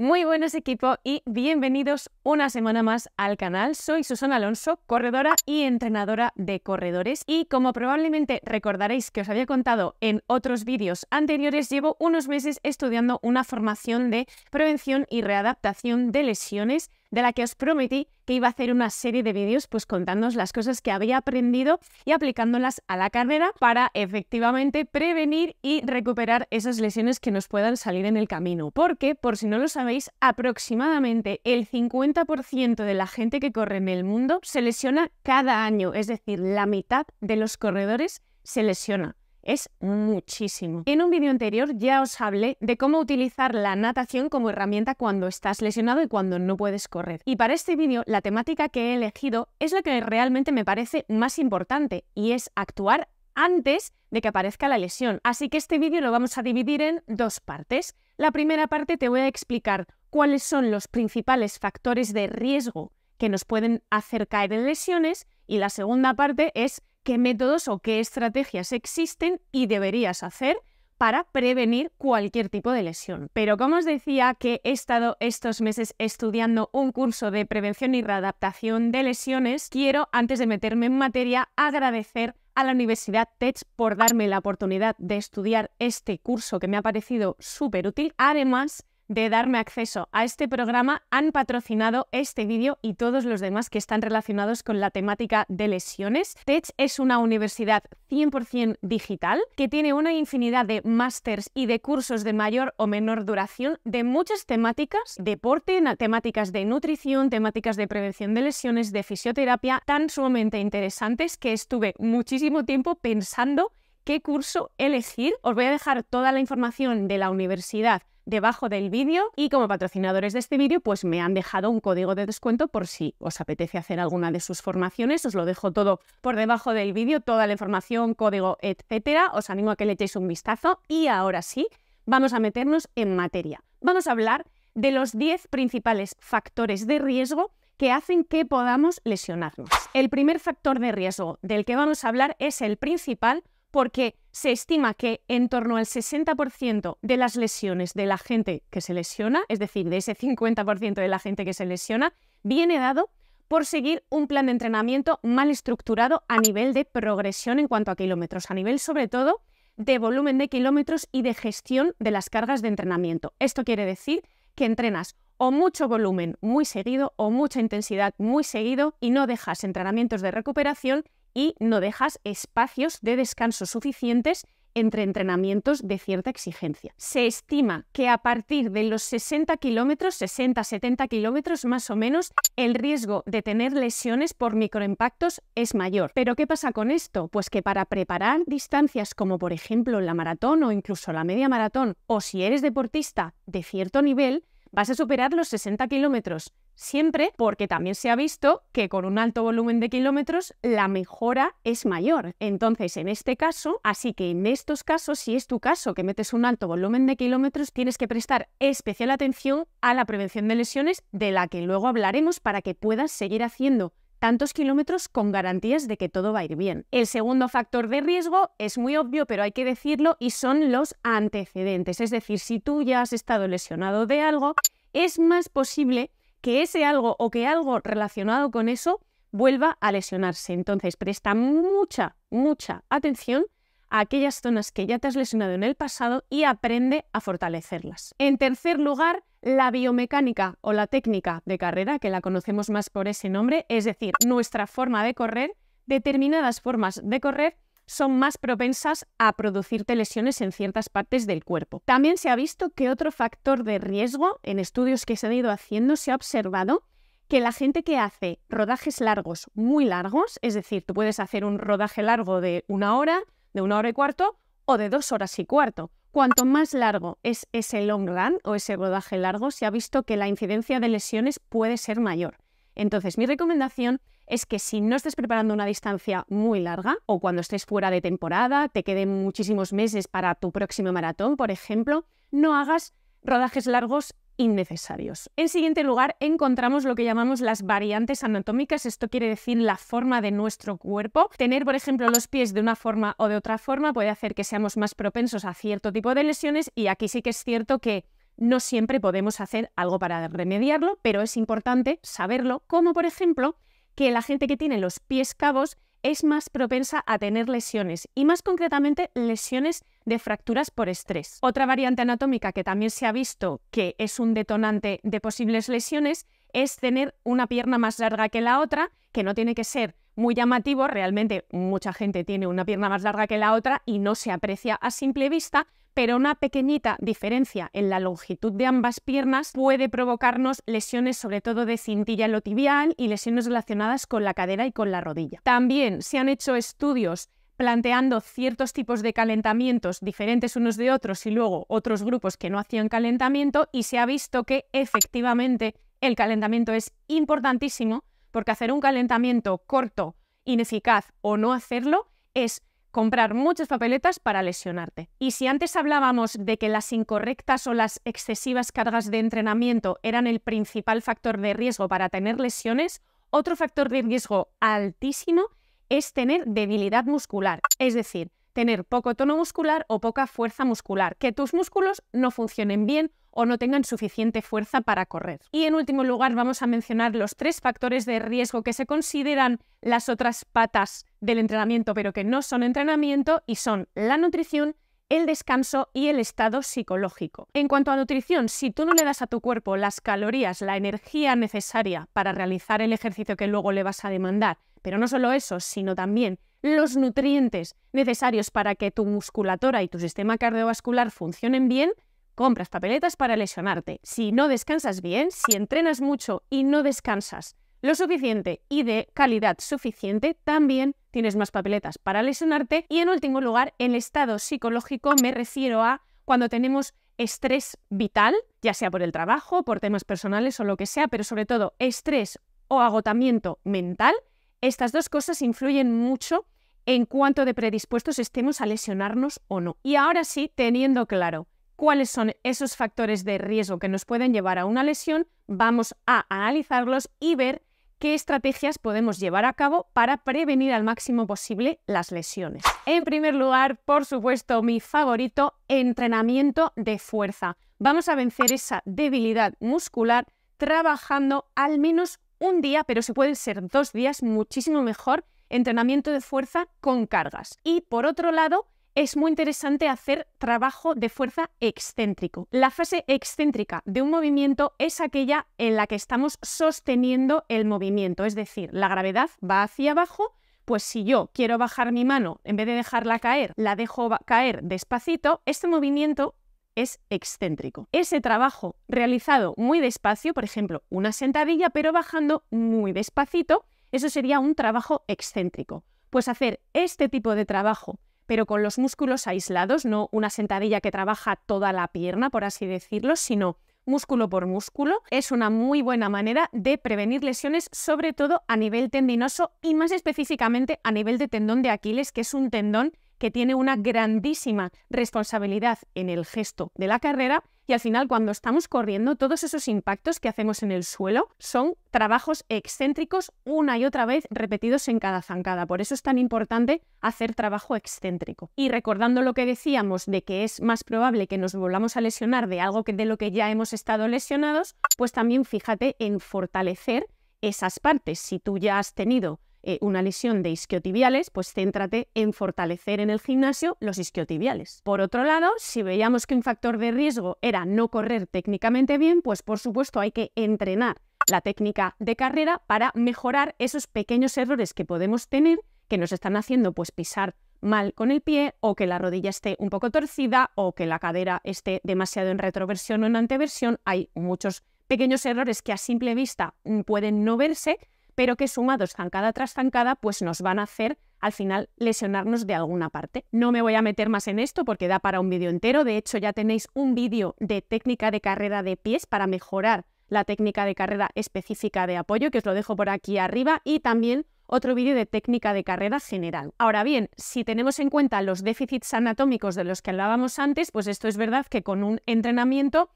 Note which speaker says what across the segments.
Speaker 1: Muy buenos equipo y bienvenidos una semana más al canal. Soy Susana Alonso, corredora y entrenadora de corredores y como probablemente recordaréis que os había contado en otros vídeos anteriores, llevo unos meses estudiando una formación de prevención y readaptación de lesiones de la que os prometí que iba a hacer una serie de vídeos pues contándoos las cosas que había aprendido y aplicándolas a la carrera para efectivamente prevenir y recuperar esas lesiones que nos puedan salir en el camino. Porque, por si no lo sabéis, aproximadamente el 50% de la gente que corre en el mundo se lesiona cada año, es decir, la mitad de los corredores se lesiona es muchísimo. En un vídeo anterior ya os hablé de cómo utilizar la natación como herramienta cuando estás lesionado y cuando no puedes correr. Y para este vídeo la temática que he elegido es la que realmente me parece más importante y es actuar antes de que aparezca la lesión. Así que este vídeo lo vamos a dividir en dos partes. La primera parte te voy a explicar cuáles son los principales factores de riesgo que nos pueden hacer caer en lesiones y la segunda parte es qué métodos o qué estrategias existen y deberías hacer para prevenir cualquier tipo de lesión. Pero como os decía que he estado estos meses estudiando un curso de prevención y readaptación de lesiones, quiero, antes de meterme en materia, agradecer a la Universidad Tech por darme la oportunidad de estudiar este curso que me ha parecido súper útil. Además, de darme acceso a este programa han patrocinado este vídeo y todos los demás que están relacionados con la temática de lesiones. TECH es una universidad 100% digital que tiene una infinidad de másters y de cursos de mayor o menor duración de muchas temáticas, deporte, temáticas de nutrición, temáticas de prevención de lesiones, de fisioterapia, tan sumamente interesantes que estuve muchísimo tiempo pensando qué curso elegir. Os voy a dejar toda la información de la universidad debajo del vídeo y como patrocinadores de este vídeo pues me han dejado un código de descuento por si os apetece hacer alguna de sus formaciones. Os lo dejo todo por debajo del vídeo, toda la información, código, etcétera. Os animo a que le echéis un vistazo y ahora sí, vamos a meternos en materia. Vamos a hablar de los 10 principales factores de riesgo que hacen que podamos lesionarnos. El primer factor de riesgo del que vamos a hablar es el principal porque se estima que en torno al 60% de las lesiones de la gente que se lesiona, es decir, de ese 50% de la gente que se lesiona, viene dado por seguir un plan de entrenamiento mal estructurado a nivel de progresión en cuanto a kilómetros, a nivel sobre todo de volumen de kilómetros y de gestión de las cargas de entrenamiento. Esto quiere decir que entrenas o mucho volumen muy seguido o mucha intensidad muy seguido y no dejas entrenamientos de recuperación y no dejas espacios de descanso suficientes entre entrenamientos de cierta exigencia. Se estima que a partir de los 60 kilómetros, 60-70 kilómetros más o menos, el riesgo de tener lesiones por microimpactos es mayor. ¿Pero qué pasa con esto? Pues que para preparar distancias como por ejemplo la maratón o incluso la media maratón, o si eres deportista de cierto nivel, vas a superar los 60 kilómetros. Siempre porque también se ha visto que con un alto volumen de kilómetros la mejora es mayor. Entonces, en este caso, así que en estos casos, si es tu caso que metes un alto volumen de kilómetros, tienes que prestar especial atención a la prevención de lesiones de la que luego hablaremos para que puedas seguir haciendo tantos kilómetros con garantías de que todo va a ir bien. El segundo factor de riesgo es muy obvio, pero hay que decirlo, y son los antecedentes. Es decir, si tú ya has estado lesionado de algo, es más posible que ese algo o que algo relacionado con eso vuelva a lesionarse. Entonces, presta mucha, mucha atención a aquellas zonas que ya te has lesionado en el pasado y aprende a fortalecerlas. En tercer lugar, la biomecánica o la técnica de carrera, que la conocemos más por ese nombre, es decir, nuestra forma de correr, determinadas formas de correr son más propensas a producirte lesiones en ciertas partes del cuerpo. También se ha visto que otro factor de riesgo en estudios que se han ido haciendo se ha observado que la gente que hace rodajes largos, muy largos, es decir, tú puedes hacer un rodaje largo de una hora, de una hora y cuarto o de dos horas y cuarto. Cuanto más largo es ese long run o ese rodaje largo, se ha visto que la incidencia de lesiones puede ser mayor. Entonces, mi recomendación es que si no estés preparando una distancia muy larga o cuando estés fuera de temporada, te queden muchísimos meses para tu próximo maratón, por ejemplo, no hagas rodajes largos innecesarios. En siguiente lugar, encontramos lo que llamamos las variantes anatómicas. Esto quiere decir la forma de nuestro cuerpo. Tener, por ejemplo, los pies de una forma o de otra forma puede hacer que seamos más propensos a cierto tipo de lesiones y aquí sí que es cierto que no siempre podemos hacer algo para remediarlo, pero es importante saberlo, como por ejemplo que la gente que tiene los pies cabos es más propensa a tener lesiones y más concretamente lesiones de fracturas por estrés. Otra variante anatómica que también se ha visto que es un detonante de posibles lesiones es tener una pierna más larga que la otra, que no tiene que ser muy llamativo, realmente mucha gente tiene una pierna más larga que la otra y no se aprecia a simple vista, pero una pequeñita diferencia en la longitud de ambas piernas puede provocarnos lesiones sobre todo de cintilla lotibial y lesiones relacionadas con la cadera y con la rodilla. También se han hecho estudios planteando ciertos tipos de calentamientos diferentes unos de otros y luego otros grupos que no hacían calentamiento y se ha visto que efectivamente el calentamiento es importantísimo porque hacer un calentamiento corto, ineficaz o no hacerlo es comprar muchas papeletas para lesionarte. Y si antes hablábamos de que las incorrectas o las excesivas cargas de entrenamiento eran el principal factor de riesgo para tener lesiones, otro factor de riesgo altísimo es tener debilidad muscular, es decir, tener poco tono muscular o poca fuerza muscular, que tus músculos no funcionen bien o no tengan suficiente fuerza para correr. Y en último lugar vamos a mencionar los tres factores de riesgo que se consideran las otras patas del entrenamiento, pero que no son entrenamiento y son la nutrición, el descanso y el estado psicológico. En cuanto a nutrición, si tú no le das a tu cuerpo las calorías, la energía necesaria para realizar el ejercicio que luego le vas a demandar, pero no solo eso, sino también los nutrientes necesarios para que tu musculatura y tu sistema cardiovascular funcionen bien, compras papeletas para lesionarte. Si no descansas bien, si entrenas mucho y no descansas lo suficiente y de calidad suficiente, también tienes más papeletas para lesionarte. Y en último lugar, el estado psicológico me refiero a cuando tenemos estrés vital, ya sea por el trabajo, por temas personales o lo que sea, pero sobre todo estrés o agotamiento mental estas dos cosas influyen mucho en cuanto de predispuestos estemos a lesionarnos o no. Y ahora sí, teniendo claro cuáles son esos factores de riesgo que nos pueden llevar a una lesión, vamos a analizarlos y ver qué estrategias podemos llevar a cabo para prevenir al máximo posible las lesiones. En primer lugar, por supuesto, mi favorito, entrenamiento de fuerza. Vamos a vencer esa debilidad muscular trabajando al menos un día, pero se pueden ser dos días, muchísimo mejor, entrenamiento de fuerza con cargas. Y por otro lado, es muy interesante hacer trabajo de fuerza excéntrico. La fase excéntrica de un movimiento es aquella en la que estamos sosteniendo el movimiento, es decir, la gravedad va hacia abajo, pues si yo quiero bajar mi mano, en vez de dejarla caer, la dejo caer despacito, este movimiento es excéntrico. Ese trabajo realizado muy despacio, por ejemplo, una sentadilla, pero bajando muy despacito, eso sería un trabajo excéntrico. Pues hacer este tipo de trabajo, pero con los músculos aislados, no una sentadilla que trabaja toda la pierna, por así decirlo, sino músculo por músculo, es una muy buena manera de prevenir lesiones, sobre todo a nivel tendinoso y más específicamente a nivel de tendón de Aquiles, que es un tendón que tiene una grandísima responsabilidad en el gesto de la carrera y al final cuando estamos corriendo todos esos impactos que hacemos en el suelo son trabajos excéntricos una y otra vez repetidos en cada zancada. Por eso es tan importante hacer trabajo excéntrico. Y recordando lo que decíamos de que es más probable que nos volvamos a lesionar de algo que de lo que ya hemos estado lesionados, pues también fíjate en fortalecer esas partes. Si tú ya has tenido eh, una lesión de isquiotibiales, pues céntrate en fortalecer en el gimnasio los isquiotibiales. Por otro lado, si veíamos que un factor de riesgo era no correr técnicamente bien, pues por supuesto hay que entrenar la técnica de carrera para mejorar esos pequeños errores que podemos tener que nos están haciendo pues pisar mal con el pie o que la rodilla esté un poco torcida o que la cadera esté demasiado en retroversión o en anteversión. Hay muchos pequeños errores que a simple vista mm, pueden no verse, pero que sumados zancada tras zancada, pues nos van a hacer al final lesionarnos de alguna parte. No me voy a meter más en esto porque da para un vídeo entero. De hecho, ya tenéis un vídeo de técnica de carrera de pies para mejorar la técnica de carrera específica de apoyo, que os lo dejo por aquí arriba, y también otro vídeo de técnica de carrera general. Ahora bien, si tenemos en cuenta los déficits anatómicos de los que hablábamos antes, pues esto es verdad que con un entrenamiento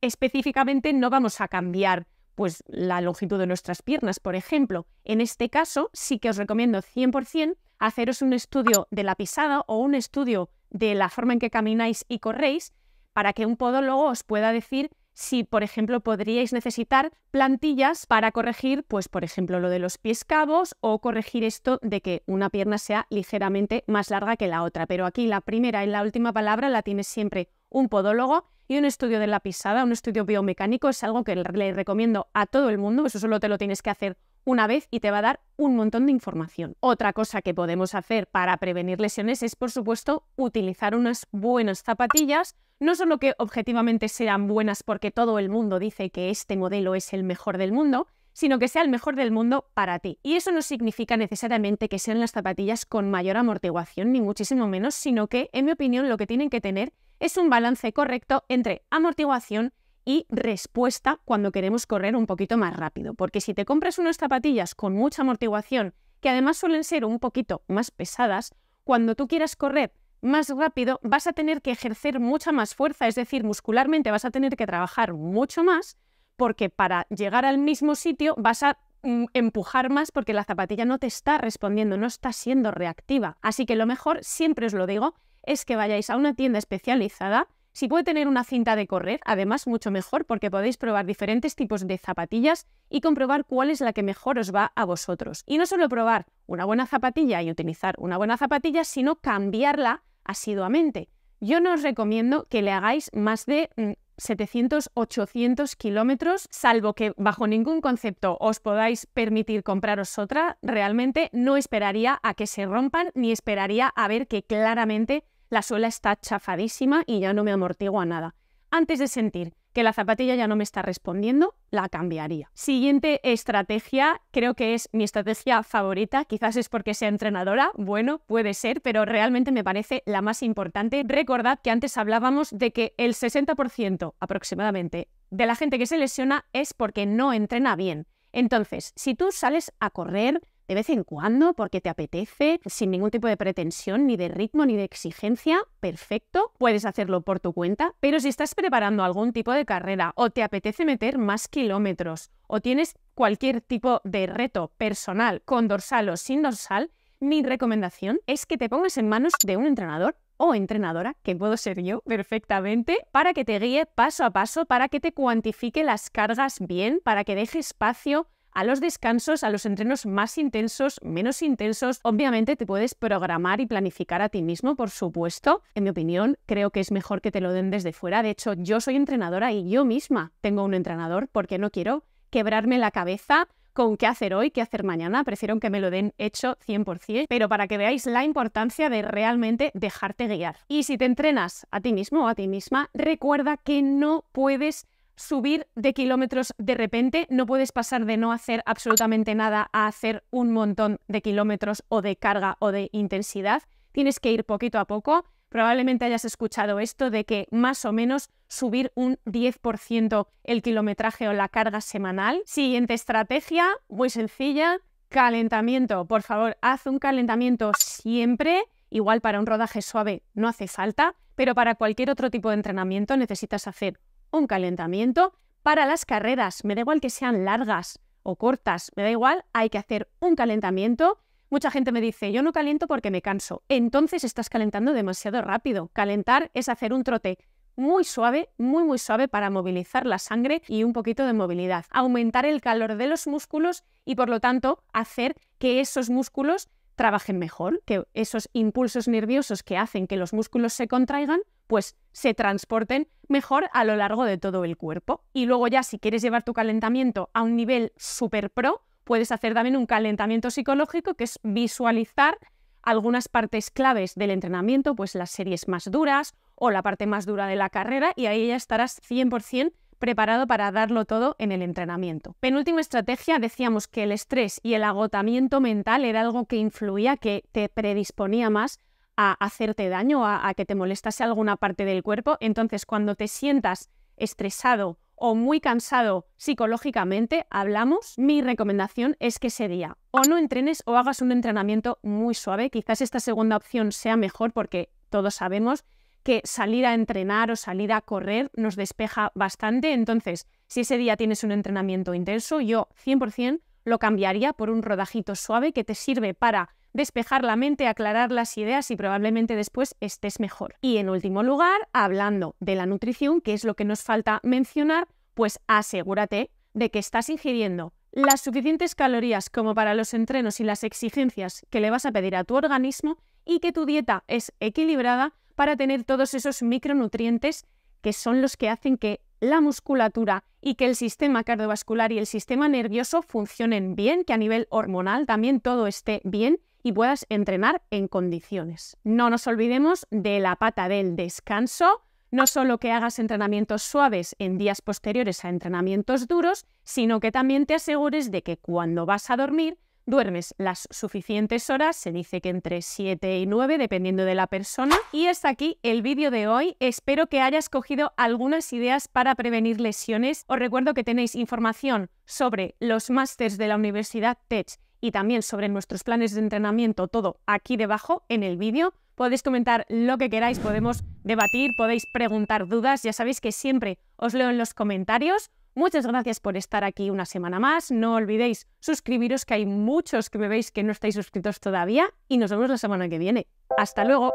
Speaker 1: específicamente no vamos a cambiar pues la longitud de nuestras piernas, por ejemplo. En este caso, sí que os recomiendo 100% haceros un estudio de la pisada o un estudio de la forma en que camináis y corréis para que un podólogo os pueda decir si, por ejemplo, podríais necesitar plantillas para corregir, pues, por ejemplo, lo de los pies cabos o corregir esto de que una pierna sea ligeramente más larga que la otra. Pero aquí la primera y la última palabra la tienes siempre un podólogo y un estudio de la pisada, un estudio biomecánico. Es algo que le recomiendo a todo el mundo. Eso solo te lo tienes que hacer una vez y te va a dar un montón de información. Otra cosa que podemos hacer para prevenir lesiones es, por supuesto, utilizar unas buenas zapatillas. No solo que objetivamente sean buenas porque todo el mundo dice que este modelo es el mejor del mundo, sino que sea el mejor del mundo para ti. Y eso no significa necesariamente que sean las zapatillas con mayor amortiguación, ni muchísimo menos, sino que, en mi opinión, lo que tienen que tener es un balance correcto entre amortiguación y respuesta cuando queremos correr un poquito más rápido. Porque si te compras unas zapatillas con mucha amortiguación, que además suelen ser un poquito más pesadas, cuando tú quieras correr más rápido vas a tener que ejercer mucha más fuerza, es decir, muscularmente vas a tener que trabajar mucho más porque para llegar al mismo sitio vas a mm, empujar más porque la zapatilla no te está respondiendo, no está siendo reactiva. Así que lo mejor, siempre os lo digo, es que vayáis a una tienda especializada. Si puede tener una cinta de correr, además mucho mejor porque podéis probar diferentes tipos de zapatillas y comprobar cuál es la que mejor os va a vosotros. Y no solo probar una buena zapatilla y utilizar una buena zapatilla, sino cambiarla asiduamente. Yo no os recomiendo que le hagáis más de 700, mm, 800 kilómetros, salvo que bajo ningún concepto os podáis permitir compraros otra, realmente no esperaría a que se rompan ni esperaría a ver que claramente la suela está chafadísima y ya no me amortigua nada. Antes de sentir que la zapatilla ya no me está respondiendo, la cambiaría. Siguiente estrategia, creo que es mi estrategia favorita, quizás es porque sea entrenadora, bueno, puede ser, pero realmente me parece la más importante. Recordad que antes hablábamos de que el 60% aproximadamente de la gente que se lesiona es porque no entrena bien. Entonces, si tú sales a correr, de vez en cuando, porque te apetece, sin ningún tipo de pretensión, ni de ritmo, ni de exigencia, perfecto, puedes hacerlo por tu cuenta, pero si estás preparando algún tipo de carrera o te apetece meter más kilómetros o tienes cualquier tipo de reto personal con dorsal o sin dorsal, mi recomendación es que te pongas en manos de un entrenador o entrenadora, que puedo ser yo perfectamente, para que te guíe paso a paso, para que te cuantifique las cargas bien, para que deje espacio a los descansos, a los entrenos más intensos, menos intensos. Obviamente te puedes programar y planificar a ti mismo, por supuesto. En mi opinión, creo que es mejor que te lo den desde fuera. De hecho, yo soy entrenadora y yo misma tengo un entrenador porque no quiero quebrarme la cabeza con qué hacer hoy, qué hacer mañana, prefiero que me lo den hecho 100%, pero para que veáis la importancia de realmente dejarte guiar. Y si te entrenas a ti mismo o a ti misma, recuerda que no puedes subir de kilómetros de repente, no puedes pasar de no hacer absolutamente nada a hacer un montón de kilómetros o de carga o de intensidad. Tienes que ir poquito a poco. Probablemente hayas escuchado esto de que más o menos subir un 10% el kilometraje o la carga semanal. Siguiente estrategia, muy sencilla, calentamiento. Por favor, haz un calentamiento siempre. Igual para un rodaje suave no hace falta, pero para cualquier otro tipo de entrenamiento necesitas hacer un calentamiento para las carreras. Me da igual que sean largas o cortas, me da igual, hay que hacer un calentamiento. Mucha gente me dice, yo no caliento porque me canso. Entonces estás calentando demasiado rápido. Calentar es hacer un trote muy suave, muy muy suave para movilizar la sangre y un poquito de movilidad, aumentar el calor de los músculos y por lo tanto hacer que esos músculos trabajen mejor, que esos impulsos nerviosos que hacen que los músculos se contraigan pues se transporten mejor a lo largo de todo el cuerpo. Y luego ya si quieres llevar tu calentamiento a un nivel super pro, puedes hacer también un calentamiento psicológico que es visualizar algunas partes claves del entrenamiento, pues las series más duras o la parte más dura de la carrera y ahí ya estarás 100% preparado para darlo todo en el entrenamiento. Penúltima estrategia, decíamos que el estrés y el agotamiento mental era algo que influía, que te predisponía más a hacerte daño, a, a que te molestase alguna parte del cuerpo. Entonces, cuando te sientas estresado o muy cansado psicológicamente, hablamos, mi recomendación es que ese día o no entrenes o hagas un entrenamiento muy suave. Quizás esta segunda opción sea mejor porque todos sabemos que salir a entrenar o salir a correr nos despeja bastante. Entonces, si ese día tienes un entrenamiento intenso, yo 100% lo cambiaría por un rodajito suave que te sirve para despejar la mente, aclarar las ideas y probablemente después estés mejor. Y en último lugar, hablando de la nutrición, que es lo que nos falta mencionar, pues asegúrate de que estás ingiriendo las suficientes calorías como para los entrenos y las exigencias que le vas a pedir a tu organismo y que tu dieta es equilibrada para tener todos esos micronutrientes que son los que hacen que la musculatura y que el sistema cardiovascular y el sistema nervioso funcionen bien, que a nivel hormonal también todo esté bien y puedas entrenar en condiciones. No nos olvidemos de la pata del descanso, no solo que hagas entrenamientos suaves en días posteriores a entrenamientos duros, sino que también te asegures de que cuando vas a dormir Duermes las suficientes horas, se dice que entre 7 y 9, dependiendo de la persona. Y hasta aquí el vídeo de hoy. Espero que hayas cogido algunas ideas para prevenir lesiones. Os recuerdo que tenéis información sobre los másters de la Universidad Tech y también sobre nuestros planes de entrenamiento, todo aquí debajo en el vídeo. Podéis comentar lo que queráis, podemos debatir, podéis preguntar dudas, ya sabéis que siempre os leo en los comentarios. Muchas gracias por estar aquí una semana más. No olvidéis suscribiros, que hay muchos que me veis que no estáis suscritos todavía. Y nos vemos la semana que viene. Hasta luego.